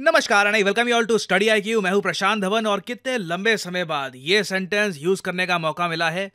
नमस्कार I welcome you all to Study I Q मैं हूं प्रशांत धवन और कितने लंबे समय बाद ये सेंटेंस यूज करने का मौका मिला है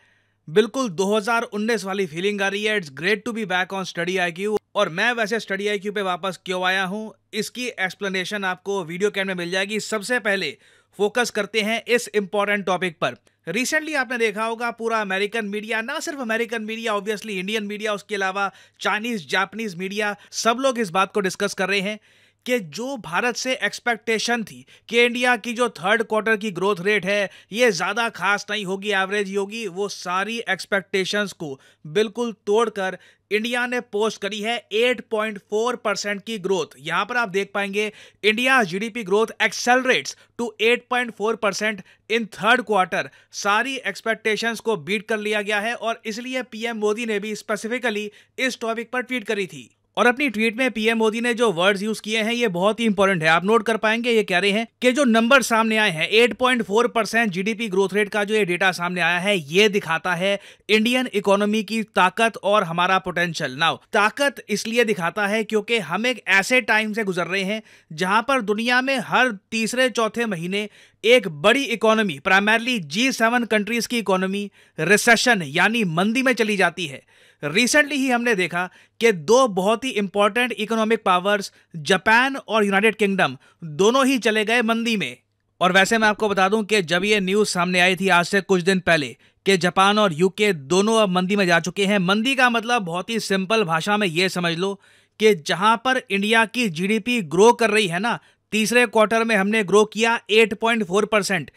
बिल्कुल 2019 वाली फीलिंग आ रही है it's great to be back on Study I Q और मैं वैसे स्टडी आई क्यू पे वापस क्यों आया हूँ इसकी एक्सप्लेनेशन आपको वीडियो कैंड में मिल जाएगी सबसे पहले फोकस करते हैं इस इंपॉर्टेंट टॉपिक पर रिसेंटली आपने देखा होगा पूरा अमेरिकन मीडिया ना सिर्फ American media obviously Indian media उसके अलावा चाइनीज जापानीज मीडिया सब लोग इस बात को डिस्कस कर रहे हैं कि जो भारत से एक्सपेक्टेशन थी कि इंडिया की जो थर्ड क्वार्टर की ग्रोथ रेट है ये ज़्यादा खास नहीं होगी एवरेज ही होगी वो सारी एक्सपेक्टेशंस को बिल्कुल तोड़कर इंडिया ने पोस्ट करी है 8.4 परसेंट की ग्रोथ यहाँ पर आप देख पाएंगे India GDP growth accelerates to 8.4 percent in third quarter सारी एक्सपेक्टेशंस को बीट कर लिया गया है और इसलिए पीएम मोदी ने भी स्पेसिफिकली इस टॉपिक पर ट्वीट करी थी और अपनी ट्वीट में पीएम मोदी ने जो वर्ड्स यूज किए हैं ये बहुत ही इंपॉर्टेंट है आप नोट कर पाएंगे ये कह रहे हैं कि जो नंबर सामने आए हैं 8.4 परसेंट जीडीपी ग्रोथ रेट का जो ये डेटा सामने आया है ये दिखाता है इंडियन इकोनॉमी की ताकत और हमारा पोटेंशियल नाउ ताकत इसलिए दिखाता है क्योंकि हम एक ऐसे टाइम से गुजर रहे हैं जहां पर दुनिया में हर तीसरे चौथे महीने एक बड़ी economy primarily G seven countries की इकोनॉमी रिसेशन यानी मंदी में चली जाती है रिसेंटली ही हमने देखा कि दो बहुत ही इंपॉर्टेंट इकोनॉमिक पावर्स जापान और यूनाइटेड किंगडम दोनों ही चले गए मंदी में और वैसे मैं आपको बता दूं कि जब ये न्यूज़ सामने आई थी आज से कुछ दिन पहले कि जापान और यूके दोनों अब मंदी में जा चुके हैं मंदी का मतलब बहुत ही सिंपल भाषा में ये समझ लो कि जहां पर इंडिया की जीडीपी ग्रो कर रही है ना तीसरे क्वार्टर में हमने ग्रो किया 8.4 परसेंट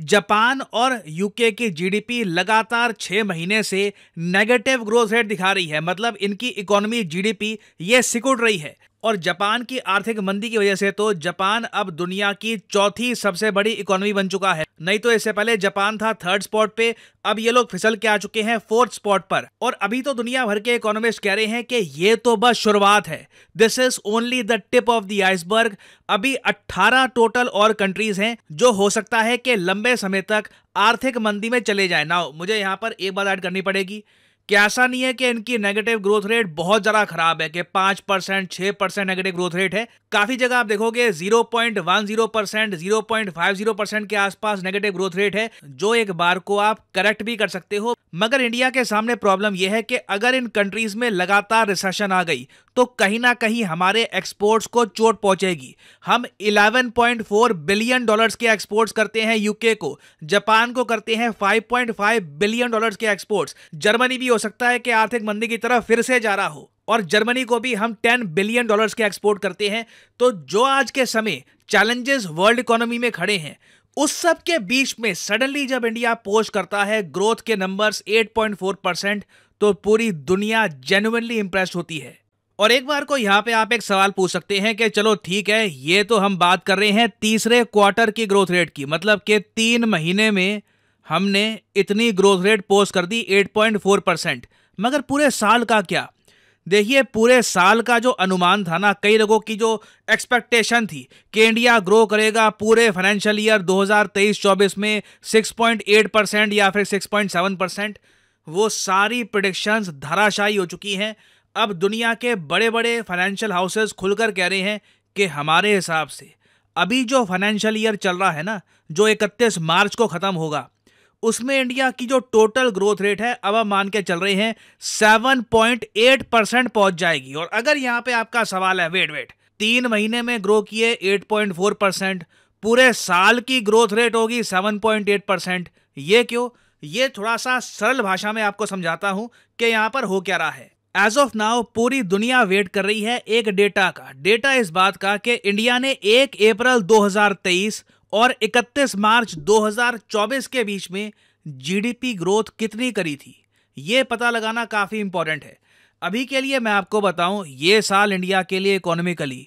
जापान और यूके की जीडीपी लगातार छह महीने से नेगेटिव ग्रोथ रेट दिखा रही है मतलब इनकी इकोनॉमी जीडीपी ये सिकुड़ रही है और जापान की आर्थिक मंदी की वजह से तो जापान अब दुनिया की चौथी सबसे बड़ी इकोनॉमी बन चुका है नहीं तो इससे पहले जापान था थर्ड स्पॉट पे अब ये लोग फिसल के आ चुके हैं फोर्थ स्पॉट पर और अभी तो दुनिया भर के इकोनॉमिस्ट कह रहे हैं कि ये तो बस शुरुआत है this is only the tip of the iceberg अभी 18 टोटल और कंट्रीज हैं जो हो सकता है कि लंबे समय तक आर्थिक मंदी में चले जाए ना मुझे यहाँ पर एक बात ऐड करनी पड़ेगी कि ऐसा नहीं है कि इनकी नेगेटिव ग्रोथ रेट बहुत ज्यादा खराब है कि पांच परसेंट छह परसेंट नेगेटिव ग्रोथ रेट है काफी जगह आप देखोगे zero point one zero percent zero point five zero percent के आसपास नेगेटिव ग्रोथ रेट है जो एक बार को आप करेक्ट भी कर सकते हो मगर इंडिया के सामने प्रॉब्लम यह है कि अगर इन कंट्रीज में लगातार रिसेशन आ गई तो कहीं ना कहीं हमारे एक्सपोर्ट्स को चोट पहुंचेगी हम 11.4 बिलियन डॉलर्स के एक्सपोर्ट्स करते हैं यूके को जापान को करते हैं 5.5 बिलियन डॉलर्स के एक्सपोर्ट्स जर्मनी भी हो सकता है कि आर्थिक मंदी की तरफ फिर से जा रहा हो और जर्मनी को भी हम 10 बिलियन डॉलर्स के एक्सपोर्ट करते हैं तो जो आज के समय चैलेंजेस वर्ल्ड इकोनॉमी में खड़े हैं उस सब के बीच में सडनली जब इंडिया पोस्ट करता है ग्रोथ के नंबर्स 8.4 परसेंट तो पूरी दुनिया जेनुअनली इंप्रेस होती है और एक बार को यहाँ पे आप एक सवाल पूछ सकते हैं कि चलो ठीक है ये तो हम बात कर रहे हैं तीसरे क्वार्टर की ग्रोथ रेट की मतलब कि तीन महीने में हमने इतनी ग्रोथ रेट पोस्ट कर दी 8.4 परसेंट मगर पूरे साल का क्या देखिए पूरे साल का जो अनुमान था ना कई लोगों की जो एक्सपेक्टेशन थी कि इंडिया ग्रो करेगा पूरे फाइनेंशियल ईयर 2023-24 में 6.8 परसेंट या फिर 6.7 परसेंट वो सारी प्रडिक्शंस धराशायी हो चुकी हैं अब दुनिया के बड़े बड़े फाइनेंशियल हाउसेस खुलकर कह रहे हैं कि हमारे हिसाब से अभी जो फाइनेंशियल ईयर चल रहा है ना जो इकतीस मार्च को ख़त्म होगा उसमें इंडिया की जो टोटल ग्रोथ रेट है अब हम मान के चल रहे हैं सेवन पॉइंट एट परसेंट पहुंच जाएगी और अगर यहां पे आपका सवाल है वेट वेट तीन महीने में ग्रो किए एट पॉइंट फोर परसेंट पूरे साल की ग्रोथ रेट होगी सेवन पॉइंट एट परसेंट ये क्यों ये थोड़ा सा सरल भाषा में आपको समझाता हूं कि यहां पर हो क्या रहा है एज ऑफ नाउ पूरी दुनिया वेट कर रही है एक डेटा का डेटा इस बात का कि इंडिया ने एक अप्रैल 2023 और 31 मार्च 2024 के बीच में जीडीपी ग्रोथ कितनी करी थी ये पता लगाना काफ़ी इंपॉर्टेंट है अभी के लिए मैं आपको बताऊं ये साल इंडिया के लिए इकोनॉमिकली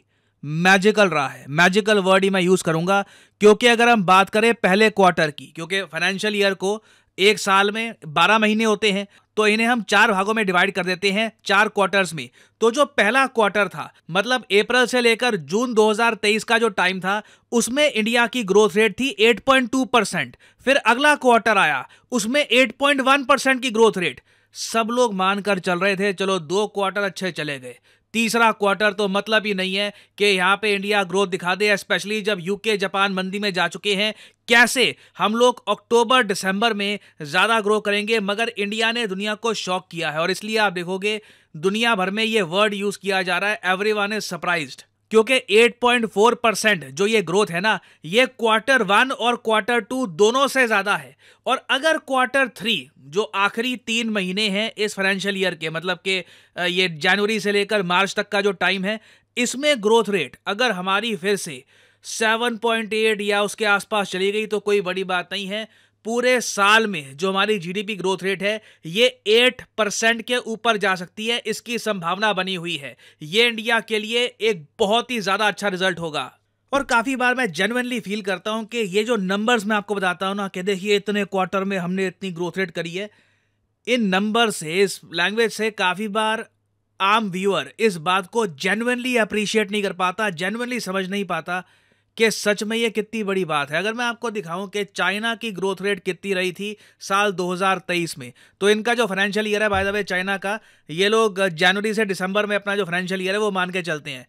मैजिकल रहा है मैजिकल वर्ड ही मैं यूज़ करूंगा क्योंकि अगर हम बात करें पहले क्वार्टर की क्योंकि फाइनेंशियल ईयर को एक साल में बारह महीने होते हैं तो इन्हें हम चार भागों में डिवाइड कर देते हैं चार क्वार्टर्स में तो जो पहला क्वार्टर था मतलब अप्रैल से लेकर जून 2023 का जो टाइम था उसमें इंडिया की ग्रोथ रेट थी 8.2 परसेंट फिर अगला क्वार्टर आया उसमें 8.1 परसेंट की ग्रोथ रेट सब लोग मानकर चल रहे थे चलो दो क्वार्टर अच्छे चले गए तीसरा क्वार्टर तो मतलब ही नहीं है कि यहाँ पे इंडिया ग्रोथ दिखा दे स्पेशली जब यूके जापान मंदी में जा चुके हैं कैसे हम लोग अक्टूबर दिसंबर में ज़्यादा ग्रो करेंगे मगर इंडिया ने दुनिया को शॉक किया है और इसलिए आप देखोगे दुनिया भर में ये वर्ड यूज़ किया जा रहा है एवरी वन इज सरप्राइज्ड क्योंकि 8.4 परसेंट जो ये ग्रोथ है ना ये क्वार्टर वन और क्वार्टर टू दोनों से ज़्यादा है और अगर क्वार्टर थ्री जो आखिरी तीन महीने हैं इस फाइनेंशियल ईयर के मतलब कि ये जनवरी से लेकर मार्च तक का जो टाइम है इसमें ग्रोथ रेट अगर हमारी फिर से 7.8 या उसके आसपास चली गई तो कोई बड़ी बात नहीं है पूरे साल में जो हमारी जीडीपी ग्रोथ रेट है ये एट परसेंट के ऊपर जा सकती है इसकी संभावना बनी हुई है ये इंडिया के लिए एक बहुत ही ज़्यादा अच्छा रिजल्ट होगा और काफ़ी बार मैं जेनवनली फील करता हूं कि ये जो नंबर्स मैं आपको बताता हूं ना कि देखिए इतने क्वार्टर में हमने इतनी ग्रोथ रेट करी है इन नंबर से इस लैंग्वेज से काफ़ी बार आम व्यूअर इस बात को जेनवनली अप्रिशिएट नहीं कर पाता जेनवनली समझ नहीं पाता कि सच में ये कितनी बड़ी बात है अगर मैं आपको दिखाऊं कि चाइना की ग्रोथ रेट कितनी रही थी साल 2023 में तो इनका जो फाइनेंशियल ईयर है बाय द वे चाइना का ये लोग जनवरी से दिसंबर में अपना जो फाइनेंशियल ईयर है वो मान के चलते हैं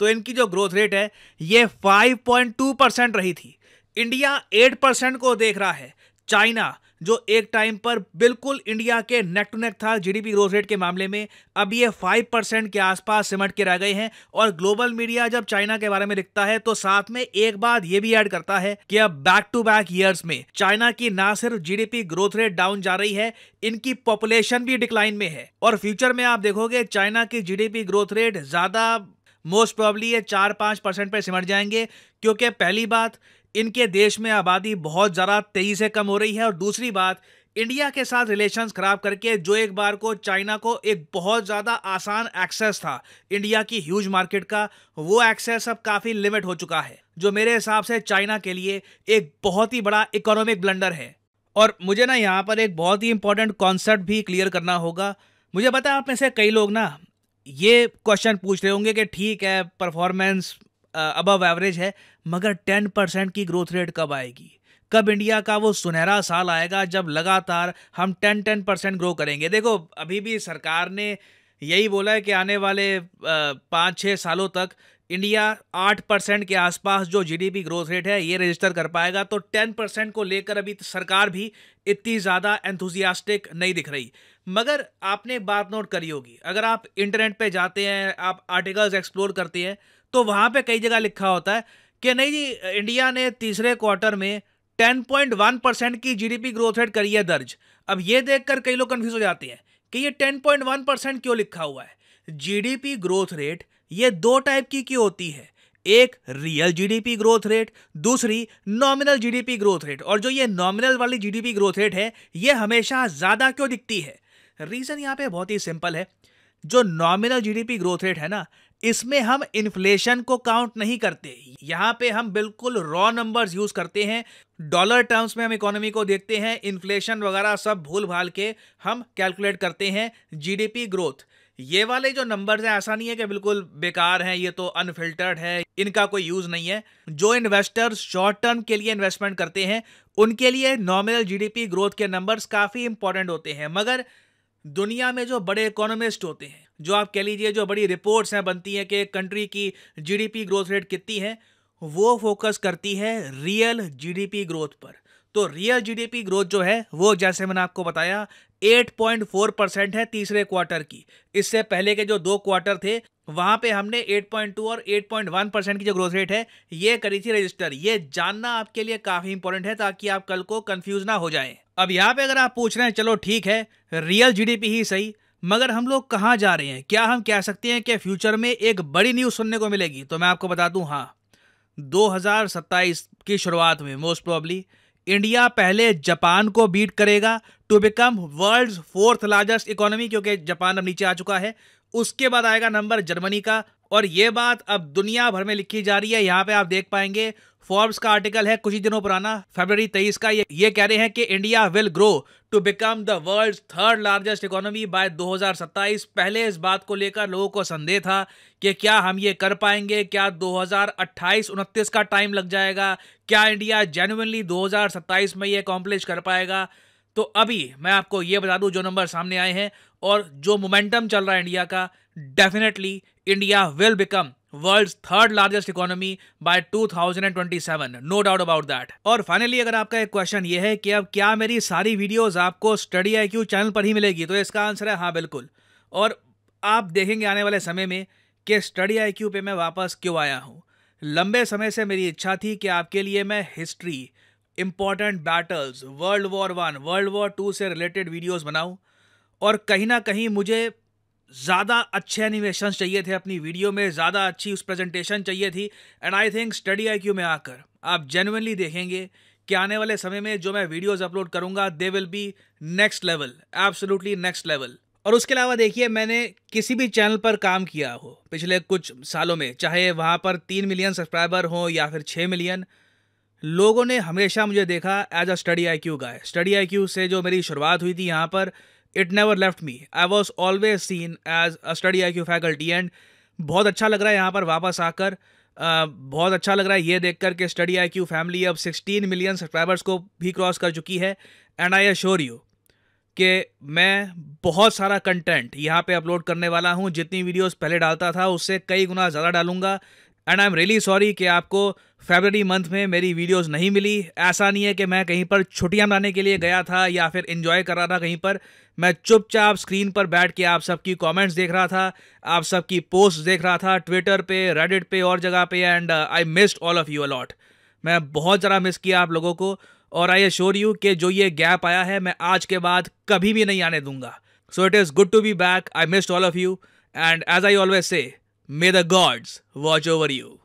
तो इनकी जो ग्रोथ रेट है ये 5.2 परसेंट रही थी इंडिया 8 परसेंट को देख रहा है चाइना जो एक टाइम पर बिल्कुल इंडिया के नेक टू नेक था जीडीपी ग्रोथ रेट के मामले में अब ये फाइव परसेंट के आसपास सिमट के रह गए हैं और ग्लोबल मीडिया जब चाइना के बारे में लिखता है तो साथ में एक बात ये भी ऐड करता है कि अब बैक टू बैक ईयर्स में चाइना की ना सिर्फ जीडीपी ग्रोथ रेट डाउन जा रही है इनकी पॉपुलेशन भी डिक्लाइन में है और फ्यूचर में आप देखोगे चाइना की जीडीपी ग्रोथ रेट ज्यादा मोस्ट प्रॉब्ली ये चार पाँच परसेंट पर सिमट जाएंगे क्योंकि पहली बात इनके देश में आबादी बहुत ज़्यादा तेजी से कम हो रही है और दूसरी बात इंडिया के साथ रिलेशंस खराब करके जो एक बार को चाइना को एक बहुत ज़्यादा आसान एक्सेस था इंडिया की ह्यूज मार्केट का वो एक्सेस अब काफ़ी लिमिट हो चुका है जो मेरे हिसाब से चाइना के लिए एक बहुत ही बड़ा इकोनॉमिक ब्लंडर है और मुझे ना यहाँ पर एक बहुत ही इंपॉर्टेंट कॉन्सेप्ट भी क्लियर करना होगा मुझे पता है आप में से कई लोग ना ये क्वेश्चन पूछ रहे होंगे कि ठीक है परफॉर्मेंस अबव एवरेज है मगर टेन परसेंट की ग्रोथ रेट कब आएगी कब इंडिया का वो सुनहरा साल आएगा जब लगातार हम टेन टेन परसेंट ग्रो करेंगे देखो अभी भी सरकार ने यही बोला है कि आने वाले पाँच छः सालों तक इंडिया आठ परसेंट के आसपास जो जीडीपी ग्रोथ रेट है ये रजिस्टर कर पाएगा तो टेन परसेंट को लेकर अभी सरकार भी इतनी ज़्यादा एंथुजियास्टिक नहीं दिख रही मगर आपने बात नोट करी होगी अगर आप इंटरनेट पे जाते हैं आप आर्टिकल्स एक्सप्लोर करते हैं तो वहाँ पे कई जगह लिखा होता है कि नहीं जी इंडिया ने तीसरे क्वार्टर में 10.1 परसेंट की जीडीपी ग्रोथ रेट करी है दर्ज अब ये देखकर कई लोग कन्फ्यूज हो जाते हैं कि ये 10.1 परसेंट क्यों लिखा हुआ है जीडीपी ग्रोथ रेट ये दो टाइप की क्यों होती है एक रियल जीडीपी ग्रोथ रेट दूसरी नॉमिनल जीडीपी ग्रोथ रेट और जो ये नॉमिनल वाली जीडीपी ग्रोथ रेट है ये हमेशा ज़्यादा क्यों दिखती है रीज़न यहाँ पे बहुत ही सिंपल है जो नॉमिनल जीडीपी ग्रोथ रेट है ना इसमें हम इन्फ्लेशन को काउंट नहीं करते यहाँ पे हम बिल्कुल रॉ नंबर्स यूज करते हैं डॉलर टर्म्स में हम इकोनॉमी को देखते हैं इन्फ्लेशन वगैरह सब भूल भाल के हम कैलकुलेट करते हैं जीडीपी ग्रोथ ये वाले जो नंबर्स हैं ऐसा नहीं है कि बिल्कुल बेकार हैं ये तो अनफिल्टर्ड है इनका कोई यूज़ नहीं है जो इन्वेस्टर्स शॉर्ट टर्म के लिए इन्वेस्टमेंट करते हैं उनके लिए नॉमिनल जीडीपी ग्रोथ के नंबर्स काफ़ी इंपॉर्टेंट होते हैं मगर दुनिया में जो बड़े इकोनॉमिस्ट होते हैं जो आप कह लीजिए जो बड़ी रिपोर्ट्स हैं बनती हैं कि कंट्री की जीडीपी ग्रोथ रेट कितनी है वो फोकस करती है रियल जीडीपी ग्रोथ पर तो रियल जीडीपी ग्रोथ जो है वो जैसे मैंने आपको बताया 8.4 परसेंट है तीसरे क्वार्टर की इससे पहले के जो दो क्वार्टर थे वहाँ पे हमने 8.2 और 8.1 परसेंट की जो ग्रोथ रेट है ये करी थी रजिस्टर ये जानना आपके लिए काफ़ी इंपॉर्टेंट है ताकि आप कल को कंफ्यूज ना हो जाएं अब यहाँ पे अगर आप पूछ रहे हैं चलो ठीक है रियल जीडीपी ही सही मगर हम लोग कहाँ जा रहे हैं क्या हम कह सकते हैं कि फ्यूचर में एक बड़ी न्यूज़ सुनने को मिलेगी तो मैं आपको बता दूँ हाँ दो की शुरुआत में मोस्ट प्रॉब्ली इंडिया पहले जापान को बीट करेगा to become world fourth largest economy क्योंकि जापान अब नीचे आ चुका है उसके बाद आएगा नंबर जर्मनी का और ये बात अब दुनिया भर में लिखी जा रही है यहाँ पे आप देख पाएंगे फोर्ब्स का आर्टिकल है कुछ ही दिनों पुराना फरवरी तेईस का ये, ये कह रहे हैं कि India will grow to become the world third largest economy by 2027 पहले इस बात को लेकर लोगों को संदेह था कि क्या हम ये कर पाएंगे क्या 2028 29 का टाइम लग जाएगा क्या इंडिया जेनुअनली दो में ये अकॉम्प्लिश कर पाएगा तो अभी मैं आपको ये बता दूं जो नंबर सामने आए हैं और जो मोमेंटम चल रहा है इंडिया का definitely India will become world third largest economy by 2027 no doubt about that और फाइनली अगर आपका एक क्वेश्चन ये है कि अब क्या मेरी सारी वीडियोस आपको स्टडी आई चैनल पर ही मिलेगी तो इसका आंसर है हाँ बिल्कुल और आप देखेंगे आने वाले समय में कि स्टडी आई क्यू मैं वापस क्यों आया हूँ लंबे समय से मेरी इच्छा थी कि आपके लिए मैं history important battles world war one world war two से रिलेटेड वीडियोज़ बनाऊँ और कहीं ना कहीं मुझे ज़्यादा अच्छे एनिमेशन चाहिए थे अपनी वीडियो में ज़्यादा अच्छी उस प्रेजेंटेशन चाहिए थी and I think Study I में आकर आप जेनुअनली देखेंगे कि आने वाले समय में जो मैं वीडियोज़ अपलोड करूँगा they will be next level absolutely next level और उसके अलावा देखिए मैंने किसी भी चैनल पर काम किया हो पिछले कुछ सालों में चाहे वहाँ पर तीन मिलियन सब्सक्राइबर हों या फिर छः मिलियन लोगों ने हमेशा मुझे देखा as a Study I Q guy Study I Q से जो मेरी शुरुआत हुई थी यहाँ पर it never left me I was always seen as a Study I Q faculty and बहुत अच्छा लग रहा है यहाँ पर वापस आकर Uh, बहुत अच्छा लग रहा है ये देख कर कि स्टडी आई क्यू फैमिली अब 16 मिलियन सब्सक्राइबर्स को भी क्रॉस कर चुकी है एंड आई अश्योर यू कि मैं बहुत सारा कंटेंट यहाँ पे अपलोड करने वाला हूँ जितनी वीडियोस पहले डालता था उससे कई गुना ज़्यादा डालूंगा and I am really sorry कि आपको फेबररी मंथ में मेरी वीडियोस नहीं मिली ऐसा नहीं है कि मैं कहीं पर छुट्टियां मनाने के लिए गया था या फिर इन्जॉय कर रहा था कहीं पर मैं चुपचाप स्क्रीन पर बैठ के आप सबकी कमेंट्स देख रहा था आप सबकी पोस्ट देख रहा था ट्विटर पे रेडिट पे और जगह पे and I missed all of you a lot मैं बहुत ज़रा मिस किया आप लोगों को और आई एश्योर यू कि जो ये गैप आया है मैं आज के बाद कभी भी नहीं आने दूंगा so it is good to be back I missed all of you and as I always say May the gods watch over you.